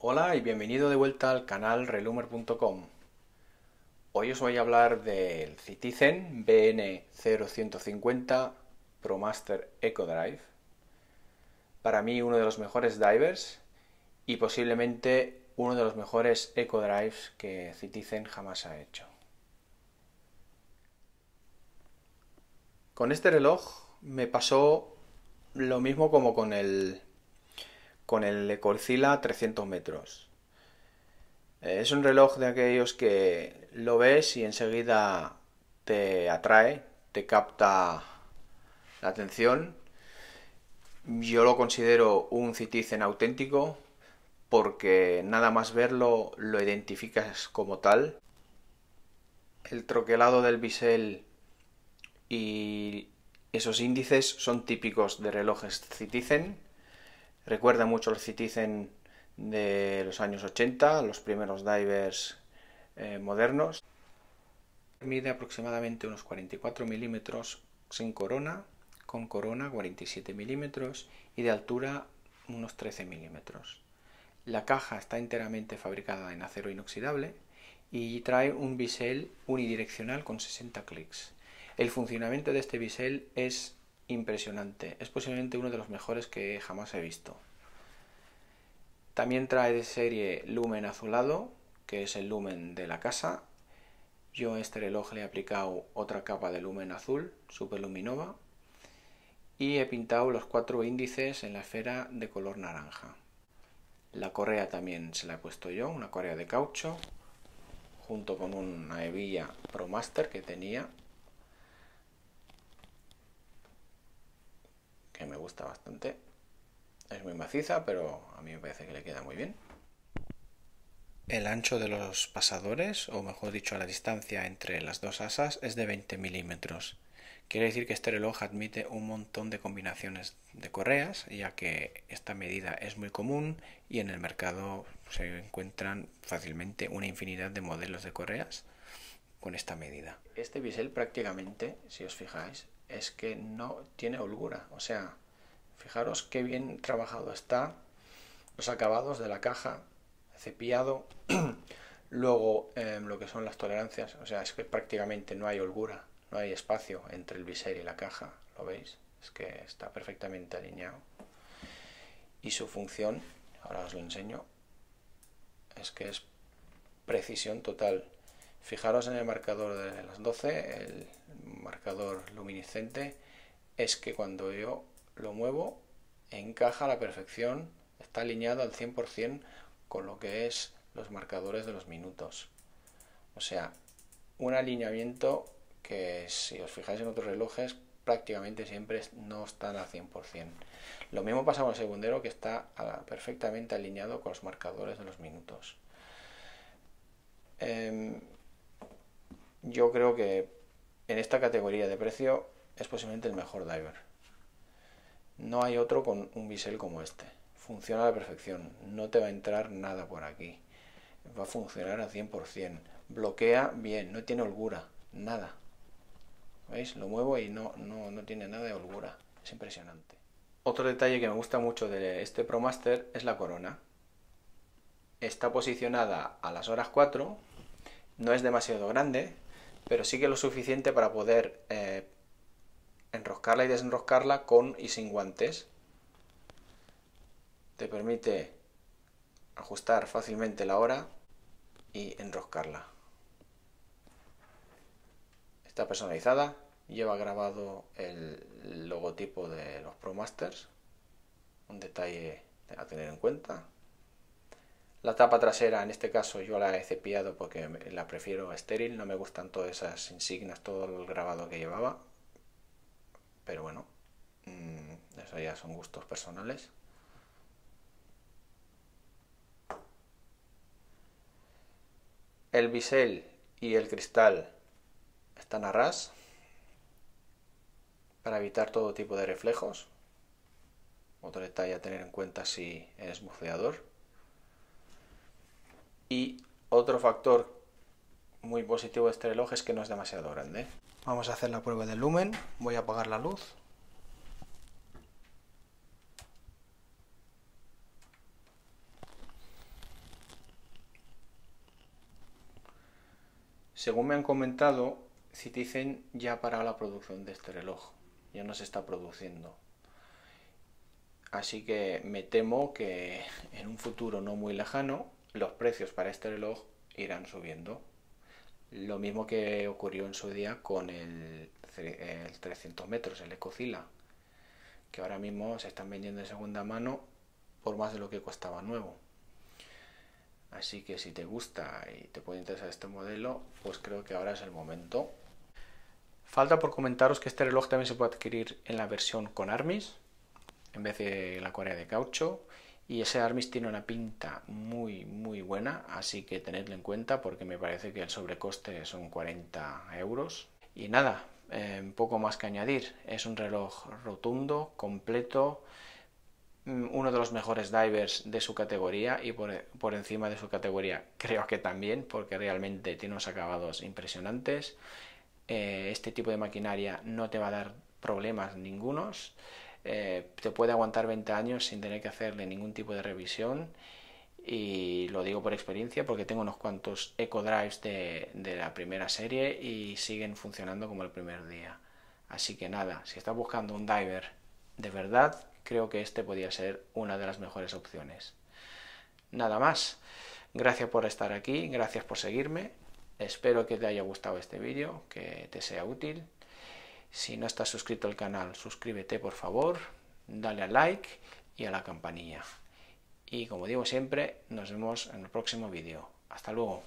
Hola y bienvenido de vuelta al canal relumer.com. Hoy os voy a hablar del Citizen BN0150 ProMaster EcoDrive. Para mí uno de los mejores divers y posiblemente uno de los mejores Eco Drives que Citizen jamás ha hecho. Con este reloj me pasó lo mismo como con el con el de a 300 metros. Eh, es un reloj de aquellos que lo ves y enseguida te atrae, te capta la atención. Yo lo considero un Citizen auténtico porque nada más verlo lo identificas como tal. El troquelado del bisel y esos índices son típicos de relojes Citizen Recuerda mucho los Citizen de los años 80, los primeros divers eh, modernos. Mide aproximadamente unos 44 milímetros sin corona, con corona 47 milímetros y de altura unos 13 milímetros. La caja está enteramente fabricada en acero inoxidable y trae un bisel unidireccional con 60 clics. El funcionamiento de este bisel es impresionante. Es posiblemente uno de los mejores que jamás he visto. También trae de serie lumen azulado, que es el lumen de la casa. Yo a este reloj le he aplicado otra capa de lumen azul, Superluminova, y he pintado los cuatro índices en la esfera de color naranja. La correa también se la he puesto yo, una correa de caucho, junto con una hebilla ProMaster que tenía que me gusta bastante. Es muy maciza, pero a mí me parece que le queda muy bien. El ancho de los pasadores, o mejor dicho, la distancia entre las dos asas, es de 20 milímetros. Quiere decir que este reloj admite un montón de combinaciones de correas, ya que esta medida es muy común y en el mercado se encuentran fácilmente una infinidad de modelos de correas con esta medida. Este bisel prácticamente, si os fijáis, es que no tiene holgura. O sea, fijaros qué bien trabajado está, los acabados de la caja, cepillado, luego em, lo que son las tolerancias, o sea, es que prácticamente no hay holgura, no hay espacio entre el bisel y la caja, ¿lo veis? Es que está perfectamente alineado. Y su función, ahora os lo enseño, es que es precisión total. Fijaros en el marcador de las 12, el marcador luminiscente, es que cuando yo lo muevo encaja a la perfección, está alineado al 100% con lo que es los marcadores de los minutos. O sea, un alineamiento que si os fijáis en otros relojes prácticamente siempre no están al 100%. Lo mismo pasa con el segundero que está perfectamente alineado con los marcadores de los minutos. Em, yo creo que en esta categoría de precio es posiblemente el mejor diver. No hay otro con un bisel como este. Funciona a la perfección, no te va a entrar nada por aquí. Va a funcionar al 100%. Bloquea bien, no tiene holgura, nada. ¿Veis? Lo muevo y no, no, no tiene nada de holgura. Es impresionante. Otro detalle que me gusta mucho de este ProMaster es la corona. Está posicionada a las horas 4, no es demasiado grande, pero sí que lo suficiente para poder eh, enroscarla y desenroscarla con y sin guantes. Te permite ajustar fácilmente la hora y enroscarla. Está personalizada, lleva grabado el logotipo de los ProMasters, un detalle a tener en cuenta. La tapa trasera, en este caso, yo la he cepillado porque la prefiero estéril, no me gustan todas esas insignias, todo el grabado que llevaba. Pero bueno, mm, eso ya son gustos personales. El bisel y el cristal están a ras para evitar todo tipo de reflejos. Otro detalle a tener en cuenta si es buceador. Y otro factor muy positivo de este reloj es que no es demasiado grande. ¿eh? Vamos a hacer la prueba del lumen. Voy a apagar la luz. Según me han comentado, Citizen ya para la producción de este reloj. Ya no se está produciendo. Así que me temo que en un futuro no muy lejano los precios para este reloj irán subiendo. Lo mismo que ocurrió en su día con el, 300 metros, el Ecocila, que ahora mismo se están vendiendo en segunda mano por más de lo que costaba nuevo. Así que si te gusta y te puede interesar este modelo, pues creo que ahora es el momento. Falta por comentaros que este reloj también se puede adquirir en la versión con armis, en vez de la correa de caucho, y ese Armis tiene una pinta muy muy buena, así que tenedlo en cuenta porque me parece que el sobrecoste son 40 euros. Y nada, em, poco más que añadir, es un reloj rotundo, completo, mm, uno de los mejores divers de su categoría y por, por encima de su categoría creo que también porque realmente tiene unos acabados impresionantes. Eh, este tipo de maquinaria no te va a dar problemas ningunos eh, te puede aguantar 20 años sin tener que hacerle ningún tipo de revisión y lo digo por experiencia porque tengo unos cuantos eco drives de la primera serie y siguen funcionando como el primer día. Así que nada, si estás buscando un diver de verdad, creo que este podría ser una de las mejores opciones. Nada más. Gracias por estar aquí, gracias por seguirme. Espero que te haya gustado este vídeo, que te sea útil si no estás suscrito al canal, suscríbete por favor, dale a like y a la campanilla. Y como digo siempre, nos vemos en el próximo vídeo. Hasta luego.